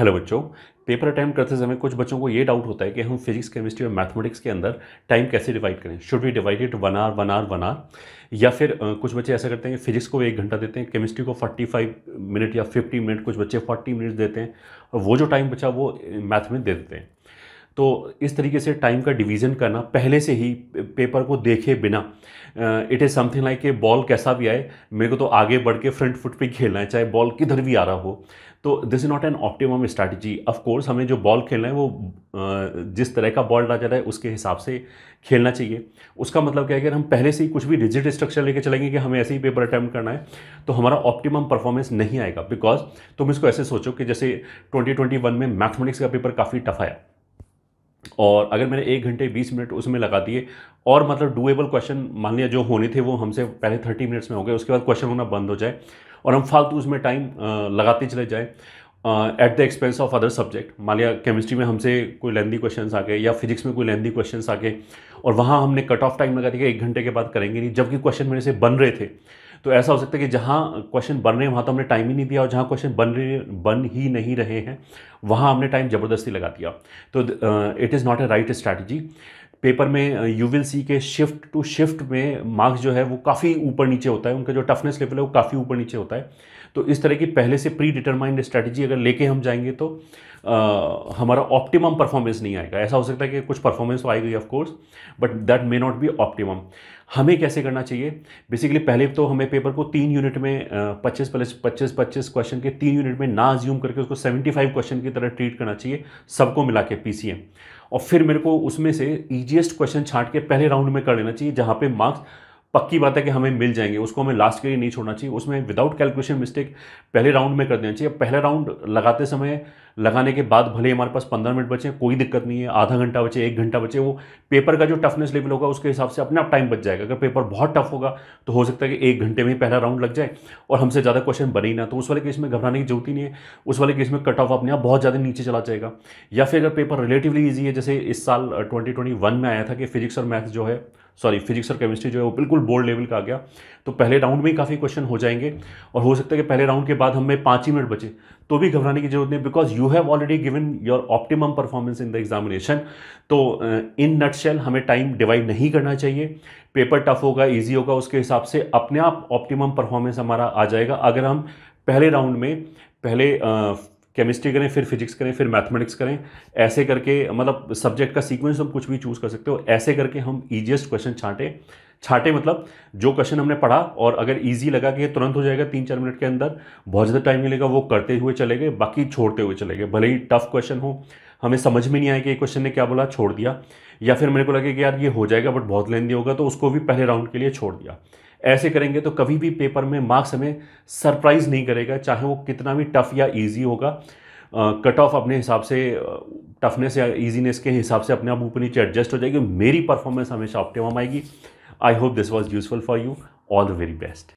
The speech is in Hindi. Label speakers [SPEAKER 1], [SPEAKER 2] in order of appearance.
[SPEAKER 1] हेलो बच्चों पेपर अटैम्प्ट करते समय कुछ बच्चों को ये डाउट होता है कि हम फिजिक्स केमिस्ट्री और मैथमेटिक्स के अंदर टाइम कैसे डिवाइड करें should we divide it one hour one hour one hour या फिर कुछ बच्चे ऐसा करते हैं कि फिजिक्स को एक घंटा देते हैं केमिस्ट्री को 45 मिनट या 50 मिनट कुछ बच्चे 40 मिनट देते हैं और वो जो टाइम बचा वो मैथ में दे देते हैं तो इस तरीके से टाइम का डिवीज़न करना पहले से ही पेपर को देखे बिना it is something like a ball कैसा भी आए मेरे को तो आगे बढ़ के फ्रंट फुट पे खेलना है चाहे बॉल किधर भी आ रहा हो तो this is not an optimum strategy of course हमें जो बॉल खेलना है वो जिस तरह का बॉल डाला जा रहा है उसके हिसाब से खेलना चाहिए उसका मतलब क्या है अगर हम पहले से ही कुछ भी रिजिट स्ट्रक्चर लेके चलेंगे कि हमें ऐसे ही पेपर अटैम्प्ट करना है तो हमारा ऑप्टिमम परफॉर्मेंस नहीं आएगा बिकॉज तुम इसको ऐसे सोचो कि जैसे 2021 में मैथमेटिक्स का पेपर काफ़ी टफ आया और अगर मैंने एक घंटे बीस मिनट उसमें लगा दिए और मतलब डूएबल क्वेश्चन मान लिया जो होने थे वो हमसे पहले थर्टी मिनट्स में हो गए उसके बाद क्वेश्चन होना बंद हो जाए और हम फालतू उसमें टाइम लगाते चले जाएँ at the expense of other subject मान लिया केमिस्ट्री में हमसे कोई लेंदी क्वेश्चन आ गए या फिजिक्स में कोई लेंदी क्वेश्चन आ गए और वहाँ हमने कट ऑफ टाइम लगा दिया एक घंटे के बाद करेंगे नहीं जबकि क्वेश्चन मेरे से बन रहे थे तो ऐसा हो सकता है कि जहाँ क्वेश्चन बन रहे हैं वहाँ तो हमने टाइम ही नहीं दिया और जहाँ क्वेश्चन बन रहे बन ही नहीं रहे हैं वहाँ हमने टाइम ज़बरदस्ती लगा दिया तो it is not a right strategy paper में यू विल सी के शिफ्ट टू शिफ्ट में मार्क्स जो है वो काफ़ी ऊपर नीचे होता है उनका जो टफनेस लेवल है वो काफ़ी ऊपर नीचे होता है तो इस तरह की पहले से प्री डिटरमाइंड स्ट्रैटेजी अगर लेके हम जाएंगे तो आ, हमारा ऑप्टिमम परफॉर्मेंस नहीं आएगा ऐसा हो सकता है कि कुछ परफॉर्मेंस तो आएगी of course but that may not be optimum हमें कैसे करना चाहिए बेसिकली पहले तो हमें पेपर को तीन यूनिट में पच्चीस प्लस पच्चीस पच्चीस क्वेश्चन के तीन यूनिट में ना ज्यूम करके उसको सेवेंटी फाइव क्वेश्चन की तरह ट्रीट करना चाहिए सबको मिला के पी और फिर मेरे को उसमें से ईजीएस्ट क्वेश्चन छांट के पहले राउंड में कर लेना चाहिए जहाँ पे मार्क्स पक्की बात है कि हमें मिल जाएंगे उसको हमें लास्ट के लिए नहीं छोड़ना चाहिए उसमें विदाउट कैलकुलेशन मिस्टेक पहले राउंड में कर देना चाहिए पहला राउंड लगाते समय लगाने के बाद भले हमारे पास पंद्रह मिनट बचे कोई दिक्कत नहीं है आधा घंटा बचे एक घंटा बचे वो पेपर का जो टफनेस लेवल होगा उसके हिसाब से अपने आप टाइम बच जाएगा अगर पेपर बहुत टफ होगा तो हो सकता है कि एक घंटे में ही पहला राउंड लग जाए और हमसे ज़्यादा क्वेश्चन बने ही ना तो उस वाले केस में घबराने की जरूरत ही नहीं है उस वाले केस में कट ऑफ अपने आप बहुत ज़्यादा नीचे चला जाएगा या फिर अगर पेपर रिलेटिवली ईजी है जैसे इस साल ट्वेंटी में आया था कि फिजिक्स और मैथ्स जो है सॉरी फिजिक्स और केमिस्ट्री जो है वो बिल्कुल बोर्ड लेवल का आ गया तो पहले राउंड में ही काफ़ी क्वेश्चन हो जाएंगे और हो सकता है कि पहले राउंड के बाद हमें पाँच ही मिनट बचे तो भी घबराने की जरूरत नहीं because you have already given your optimum performance in the examination तो इन uh, नटशेल हमें टाइम डिवाइड नहीं करना चाहिए पेपर टफ होगा ईजी होगा उसके हिसाब से अपने आप ऑप्टिमम परफॉर्मेंस हमारा आ जाएगा अगर हम पहले राउंड में पहले केमिस्ट्री uh, करें फिर फिजिक्स करें फिर मैथमेटिक्स करें ऐसे करके मतलब सब्जेक्ट का सीक्वेंस हम कुछ भी चूज़ कर सकते हो ऐसे करके हम ईजिएस्ट क्वेश्चन छाँटें छाटे मतलब जो क्वेश्चन हमने पढ़ा और अगर ईजी लगा कि तुरंत हो जाएगा तीन चार मिनट के अंदर बहुत ज़्यादा टाइम मिलेगा वो करते हुए चले गए बाकी छोड़ते हुए चले गए भले ही टफ क्वेश्चन हो हमें समझ में नहीं आया कि ये क्वेश्चन ने क्या बोला छोड़ दिया या फिर मेरे को लगे कि यार ये हो जाएगा बट बहुत लेंदी होगा तो उसको भी पहले राउंड के लिए छोड़ दिया ऐसे करेंगे तो कभी भी पेपर में मार्क्स हमें सरप्राइज़ नहीं करेगा चाहे वो कितना भी टफ़ या ईजी होगा कट ऑफ अपने हिसाब से टफनेस या ईजीनेस के हिसाब से अपने आप ऊपर नीचे एडजस्ट हो जाएगी मेरी परफॉर्मेंस हमेशा ऑप्टिमम आएगी I hope this was useful for you. All the very best.